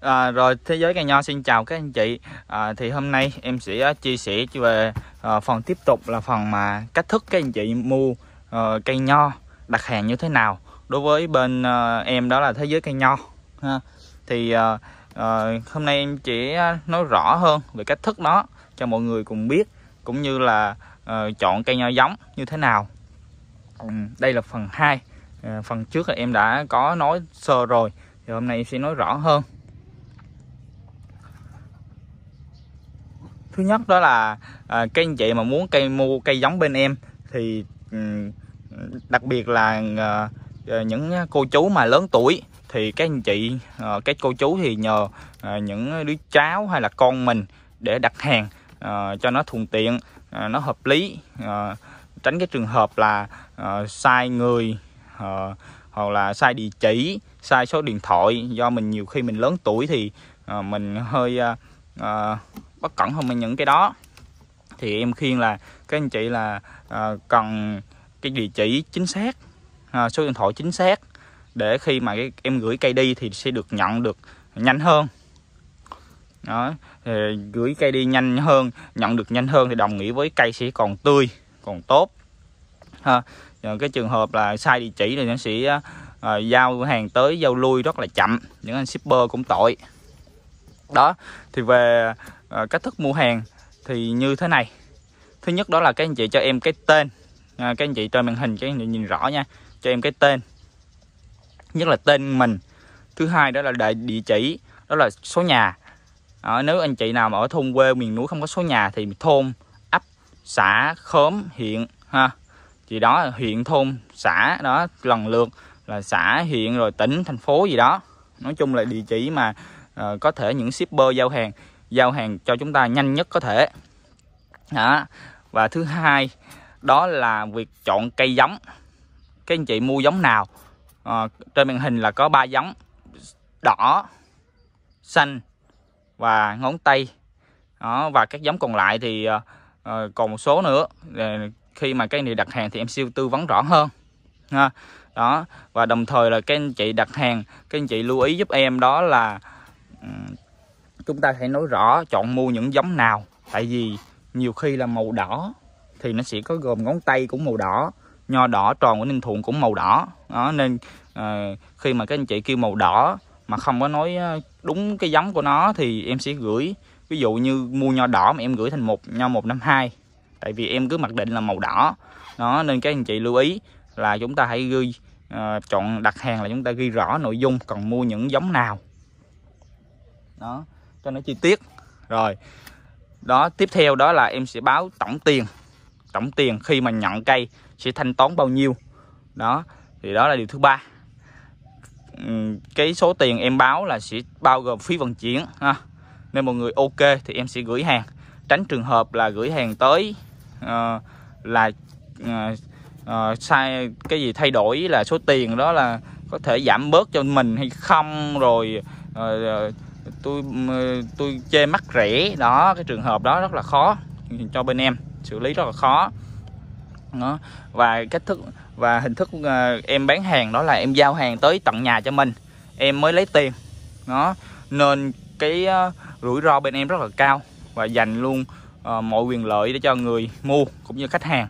À, rồi thế giới cây nho xin chào các anh chị à, thì hôm nay em sẽ à, chia sẻ về à, à, phần tiếp tục là phần mà cách thức các anh chị mua à, cây nho đặt hàng như thế nào đối với bên à, em đó là thế giới cây nho ha. thì à, à, hôm nay em chỉ à, nói rõ hơn về cách thức đó cho mọi người cùng biết cũng như là à, chọn cây nho giống như thế nào ừ, đây là phần 2 à, phần trước là em đã có nói sơ rồi thì hôm nay em sẽ nói rõ hơn thứ nhất đó là à, các anh chị mà muốn cây mua cây giống bên em thì đặc biệt là uh, những cô chú mà lớn tuổi thì các anh chị uh, các cô chú thì nhờ uh, những đứa cháu hay là con mình để đặt hàng uh, cho nó thuận tiện uh, nó hợp lý uh, tránh cái trường hợp là uh, sai người uh, hoặc là sai địa chỉ sai số điện thoại do mình nhiều khi mình lớn tuổi thì uh, mình hơi uh, uh, bất cẩn hơn những cái đó thì em khuyên là các anh chị là à, cần cái địa chỉ chính xác à, số điện thoại chính xác để khi mà cái, em gửi cây đi thì sẽ được nhận được nhanh hơn đó thì gửi cây đi nhanh hơn nhận được nhanh hơn thì đồng nghĩa với cây sẽ còn tươi còn tốt ha à, cái trường hợp là sai địa chỉ thì nó sẽ à, giao hàng tới giao lui rất là chậm những anh shipper cũng tội đó thì về Ờ, cách thức mua hàng thì như thế này thứ nhất đó là các anh chị cho em cái tên à, các anh chị trên màn hình cho anh chị nhìn rõ nha cho em cái tên nhất là tên mình thứ hai đó là địa, chỉ đó là số nhà ở ờ, nếu anh chị nào mà ở thôn quê miền núi không có số nhà thì thôn ấp xã khóm huyện ha thì đó huyện thôn xã đó lần lượt là xã huyện rồi tỉnh thành phố gì đó nói chung là địa chỉ mà uh, có thể những shipper giao hàng giao hàng cho chúng ta nhanh nhất có thể đó. và thứ hai đó là việc chọn cây giống các anh chị mua giống nào à, trên màn hình là có ba giống đỏ xanh và ngón tay đó, và các giống còn lại thì à, còn một số nữa khi mà các anh chị đặt hàng thì em siêu tư vấn rõ hơn ha đó và đồng thời là các anh chị đặt hàng các anh chị lưu ý giúp em đó là chúng ta hãy nói rõ chọn mua những giống nào tại vì nhiều khi là màu đỏ thì nó sẽ có gồm ngón tay cũng màu đỏ nho đỏ tròn của ninh thuận cũng màu đỏ đó nên à, khi mà các anh chị kêu màu đỏ mà không có nói ờ, đúng cái giống của nó thì em sẽ gửi ví dụ như mua nho đỏ mà em gửi thành một nho hai tại vì em cứ mặc định là màu đỏ đó nên các anh chị lưu ý là chúng ta hãy ghi uh, chọn đặt hàng là chúng ta ghi rõ nội dung cần mua những giống nào đó cho nó chi tiết rồi đó tiếp theo đó là em sẽ báo tổng tiền tổng tiền khi mà nhận cây sẽ thanh toán bao nhiêu đó thì đó là điều thứ ba cái số tiền em báo là sẽ bao gồm phí vận chuyển ha nên mọi người ok thì em sẽ gửi hàng tránh trường hợp là gửi hàng tới uh, là uh, uh, sai cái gì thay đổi là số tiền đó là có thể giảm bớt cho mình hay không rồi uh, tôi tôi chê mắc rẻ đó cái trường hợp đó rất là khó cho bên em xử lý rất là khó đó. và cách thức và hình thức ờ, em bán hàng đó là em giao hàng tới tận nhà cho mình em mới lấy tiền nó nên cái ờ, rủi ro bên em rất là cao và dành luôn ờ, mọi quyền lợi để cho người mua cũng như khách hàng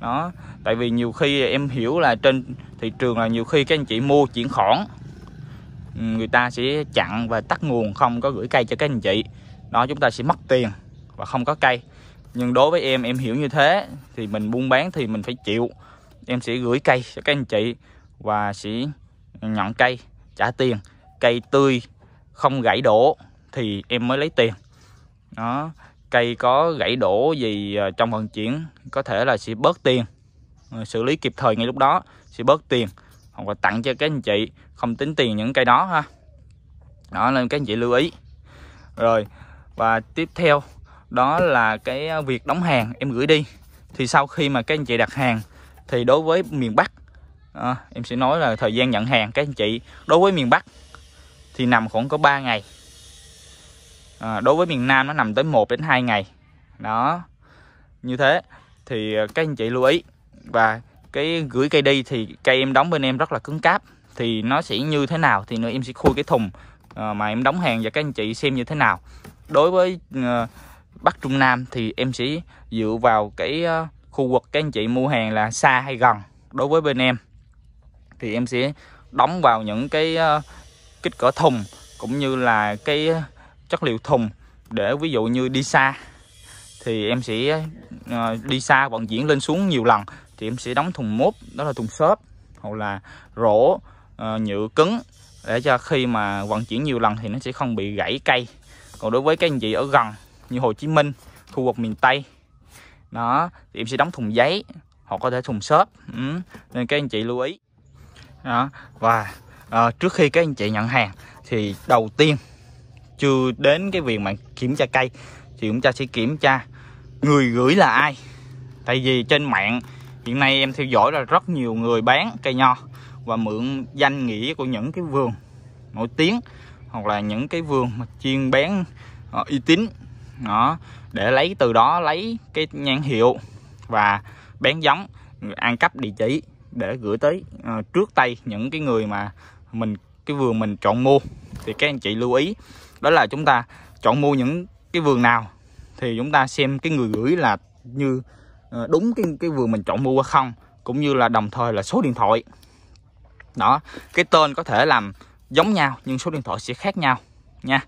đó tại vì nhiều khi em hiểu là trên thị trường là nhiều khi các anh chị mua chuyển khoản người ta sẽ chặn và tắt nguồn không có gửi cây cho các anh chị đó chúng ta sẽ mất tiền và không có cây nhưng đối với em em hiểu như thế thì mình buôn bán thì mình phải chịu em sẽ gửi cây cho các anh chị và sẽ nhận cây trả tiền cây tươi không gãy đổ thì em mới lấy tiền đó cây có gãy đổ gì ờ, trong vận chuyển có thể là sẽ bớt tiền ờ, xử lý kịp thời ngay lúc đó sẽ bớt tiền hoặc là tặng cho các anh chị không tính tiền những cây đó ha đó nên các anh chị lưu ý rồi và tiếp theo đó là cái à, việc đóng hàng em gửi đi thì sau khi mà các anh chị đặt hàng thì đối với miền Bắc à, em sẽ nói là thời gian nhận hàng các anh chị đối với miền Bắc thì nằm khoảng có 3 ngày à, đối với miền Nam nó nằm tới 1 đến 2 ngày đó như thế thì à, các anh chị lưu ý và cái gửi cây đi thì cây em đóng bên em rất là cứng cáp thì nó sẽ như thế nào thì nữa em sẽ khui cái thùng ờ, mà em đóng hàng và các anh chị xem như thế nào đối với ờ, Bắc Trung Nam thì em sẽ dựa vào cái ờ, khu vực các anh chị mua hàng là xa hay gần đối với bên em thì em sẽ đóng vào những cái kích cỡ thùng cũng như là cái chất liệu thùng để ví dụ như đi xa thì em sẽ đi xa vận chuyển lên xuống nhiều lần thì em sẽ đóng thùng mốt đó là thùng xốp hoặc là rổ uh, nhựa cứng để cho khi mà vận chuyển nhiều lần thì nó sẽ không bị gãy cây còn đối với các anh chị ở gần như Hồ Chí Minh khu vực miền Tây đó thì em sẽ đóng thùng giấy hoặc có thể thùng xốp ừ. nên các anh chị lưu ý đó và uh, trước khi các anh chị nhận hàng thì đầu tiên chưa đến cái việc mà kiểm tra cây thì chúng ta sẽ kiểm tra người gửi là ai tại vì trên mạng hiện nay em theo dõi là rất nhiều người bán cây nho và mượn danh nghĩa của những cái vườn nổi tiếng hoặc là những cái vườn mà chuyên bán ờ, uy tín đó để lấy từ đó lấy cái nhãn hiệu và bán giống ăn cắp địa chỉ để gửi tới uh, trước tay những cái người mà mình cái vườn mình chọn mua thì các anh chị lưu ý đó là chúng ta chọn mua những cái vườn nào thì chúng ta xem cái người gửi là như Ờ, đúng cái cái vườn mình chọn mua không cũng như là đồng thời là số điện thoại đó cái tên có thể làm giống nhau nhưng số điện thoại sẽ khác nhau nha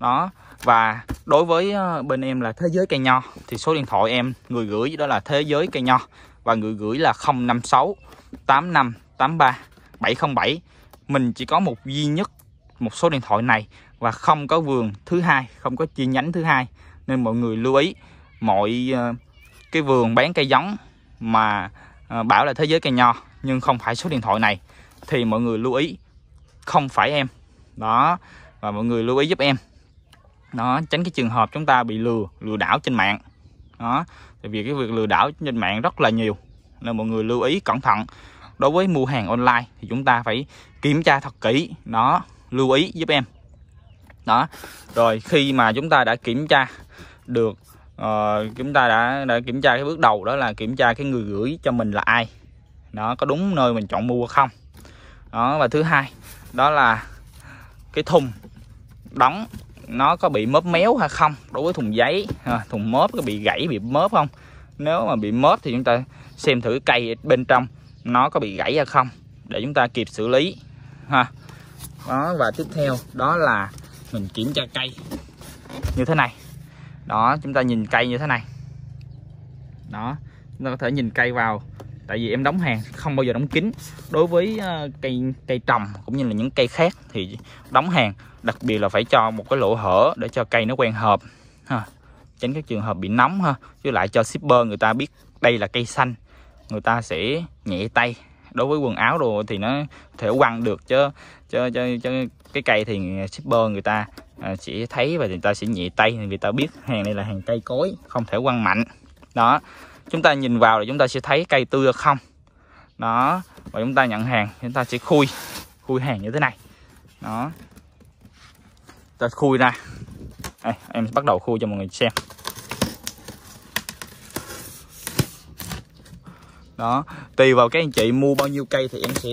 đó và đối với ờ, bên em là thế giới cây nho thì số điện thoại em người gửi đó là thế giới cây nho và người gửi là 056 85 83 707 mình chỉ có một duy nhất một số điện thoại này và không có vườn thứ hai không có chi nhánh thứ hai nên mọi người lưu ý mọi ờ, cái vườn bán cây giống mà ờ, bảo là thế giới cây nho nhưng không phải số điện thoại này thì mọi người lưu ý không phải em đó và mọi người lưu ý giúp em đó tránh cái trường hợp chúng ta bị lừa lừa đảo trên mạng đó tại vì cái việc lừa đảo trên mạng rất là nhiều nên mọi người lưu ý cẩn thận đối với mua hàng online thì chúng ta phải kiểm tra thật kỹ đó lưu ý giúp em đó rồi khi mà chúng ta đã kiểm tra được à, chúng ta đã đã kiểm tra cái bước đầu đó là kiểm tra cái người gửi cho mình là ai nó có đúng nơi mình chọn mua không đó và thứ hai đó là cái thùng đóng nó có bị mớp méo hay không đối với thùng giấy ờ, thùng mớp có bị gãy bị mớp không nếu mà bị mớp thì chúng ta xem thử cây bên trong nó có bị gãy hay không để chúng ta kịp xử lý ha đó và tiếp theo đó là mình kiểm tra cây như thế này đó chúng ta nhìn cây như thế này đó chúng ta có thể nhìn cây vào tại vì em đóng hàng không bao giờ đóng kín đối với ờ, cây cây trồng cũng như là những cây khác thì đóng hàng đặc biệt là phải cho một cái lỗ hở để cho cây nó quen hợp ha tránh các trường hợp bị nóng ha chứ lại cho shipper người ta biết đây là cây xanh người ta sẽ nhẹ tay đối với quần áo đồ thì nó thể quăng được chứ cho cho chứ cái cây thì shipper người ta à, chỉ thấy và người ta sẽ nhẹ tay người ta biết hàng này là hàng cây cối không thể quăng mạnh đó chúng ta nhìn vào thì chúng ta sẽ thấy cây tươi không đó và chúng ta nhận hàng chúng ta sẽ khui khui hàng như thế này đó ta khui ra Đây, em bắt đầu khui cho mọi người xem đó tùy vào các anh chị mua bao nhiêu cây thì em sẽ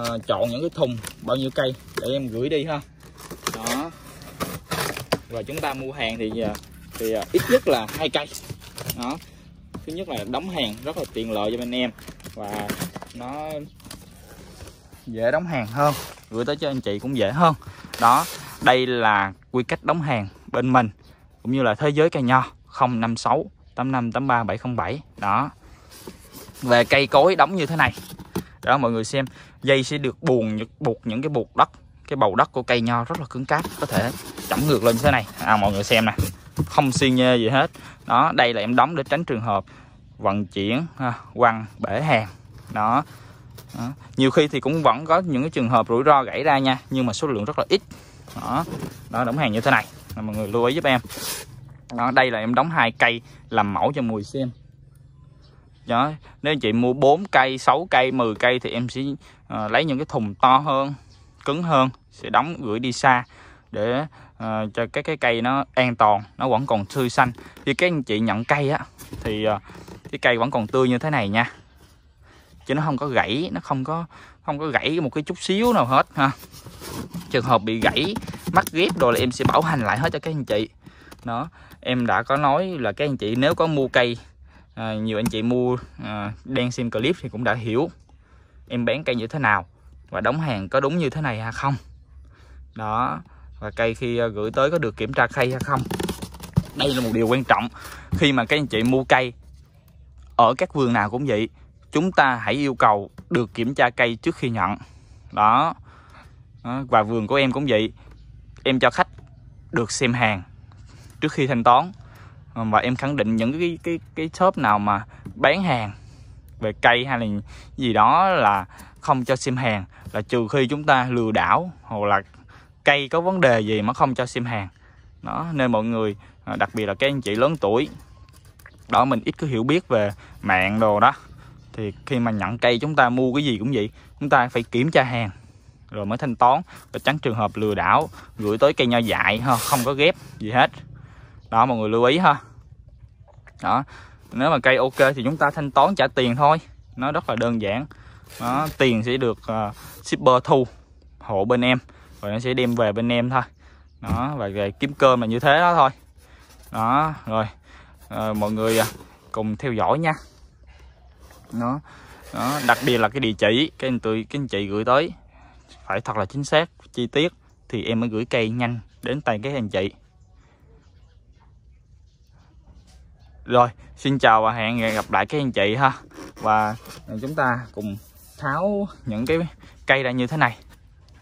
uh, chọn những cái thùng bao nhiêu cây để em gửi đi ha đó và chúng ta mua hàng thì ờ, thì ờ, ít nhất là hai cây đó thứ nhất là đóng hàng rất là tiện lợi cho bên em và nó dễ đóng hàng hơn gửi tới cho anh chị cũng dễ hơn đó đây là quy cách đóng hàng bên mình cũng như là thế giới cây nho 056 85 đó về cây cối đóng như thế này đó mọi người xem dây sẽ được buồn buộc những cái buộc đất cái bầu đất của cây nho rất là cứng cáp có thể chẩm ngược lên như thế này à, mọi người xem nè không xi nhê gì hết đó đây là em đóng để tránh trường hợp vận chuyển ha, quăng bể hàng đó. đó nhiều khi thì cũng vẫn có những cái trường hợp rủi ro gãy ra nha nhưng mà số lượng rất là ít đó đó đóng hàng như thế này mọi người lưu ý giúp em đó đây là em đóng hai cây làm mẫu cho mùi xem đó nếu anh chị mua 4 cây 6 cây 10 cây thì em sẽ uh, lấy những cái thùng to hơn cứng hơn sẽ đóng gửi đi xa để uh, cho cái cái cây nó an toàn nó vẫn còn tươi xanh khi các anh chị nhận cây á thì uh, cái cây vẫn còn tươi như thế này nha chứ nó không có gãy nó không có không có gãy một cái chút xíu nào hết ha trường hợp bị gãy mắc ghép rồi là em sẽ bảo hành lại hết cho các anh chị đó em đã có nói là các anh chị nếu có mua cây à, nhiều anh chị mua à, đen xem clip thì cũng đã hiểu em bán cây như thế nào và đóng hàng có đúng như thế này hay không đó và cây khi à, gửi tới có được kiểm tra cây hay không đây là một điều quan trọng khi mà các anh chị mua cây ở các vườn nào cũng vậy chúng ta hãy yêu cầu được kiểm tra cây trước khi nhận đó và vườn của em cũng vậy em cho khách được xem hàng trước khi thanh toán Ờ, và em khẳng định những cái cái cái shop nào mà bán hàng về cây hay là gì đó là không cho sim hàng là trừ khi chúng ta lừa đảo hoặc là cây có vấn đề gì mà không cho sim hàng đó nên mọi người ờ, đặc biệt là các anh chị lớn tuổi đó mình ít có hiểu biết về mạng đồ đó thì khi mà nhận cây chúng ta mua cái gì cũng vậy chúng ta phải kiểm tra hàng rồi mới thanh toán và tránh trường hợp lừa đảo gửi tới cây nho dại không có ghép gì hết đó mọi người lưu ý ha đó nếu mà cây ok thì chúng ta thanh toán trả tiền thôi nó rất là đơn giản đó, tiền sẽ được uh, shipper thu hộ bên em rồi nó sẽ đem về bên em thôi đó và về kiếm cơm là như thế đó thôi đó rồi à, mọi người ờ, cùng theo dõi nha nó nó đặc biệt là cái địa chỉ cái anh tụi các anh chị gửi tới phải thật là chính xác chi tiết thì em mới gửi cây nhanh đến tay cái anh chị rồi xin chào và hẹn gặp lại các anh chị ha và chúng ta cùng tháo những cái cây ra như thế này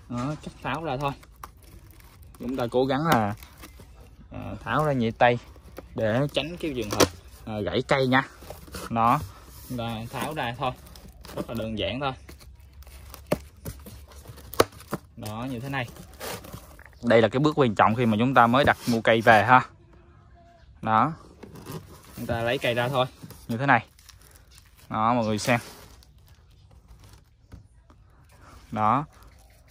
đó, chắc tháo ra thôi chúng ta cố gắng là à, tháo ra nhị tay để tránh cái trường hợp à, gãy cây nha nó là tháo ra thôi rất là đơn giản thôi đó như thế này đây là cái bước quan trọng khi mà chúng ta mới đặt mua cây về ha đó chúng ta lấy cây ra thôi như thế này đó mọi người xem đó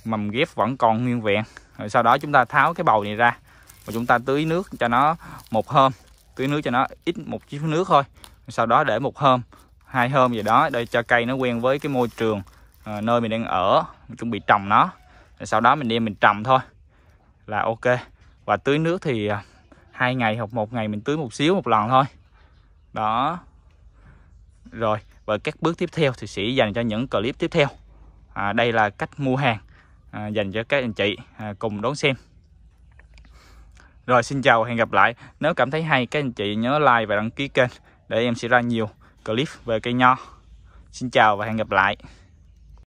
mầm ghép vẫn còn nguyên vẹn rồi sau đó chúng ta tháo cái bầu này ra và chúng ta tưới nước cho nó một hôm tưới nước cho nó ít một chút nước thôi sau đó để một hôm hai hôm gì đó để cho cây nó quen với cái môi trường à, nơi mình đang ở mình chuẩn bị trồng nó rồi sau đó mình đem mình trồng thôi là ok và tưới nước thì ờ, hai ngày hoặc một ngày mình tưới một xíu một lần thôi đó rồi và các bước tiếp theo thì sẽ dành cho những clip tiếp theo à, đây là cách mua hàng à, dành cho các anh chị à, cùng đón xem rồi xin chào hẹn gặp lại nếu cảm thấy hay các anh chị nhớ like và đăng ký kênh để em sẽ ra nhiều clip về cây nho xin chào và hẹn gặp lại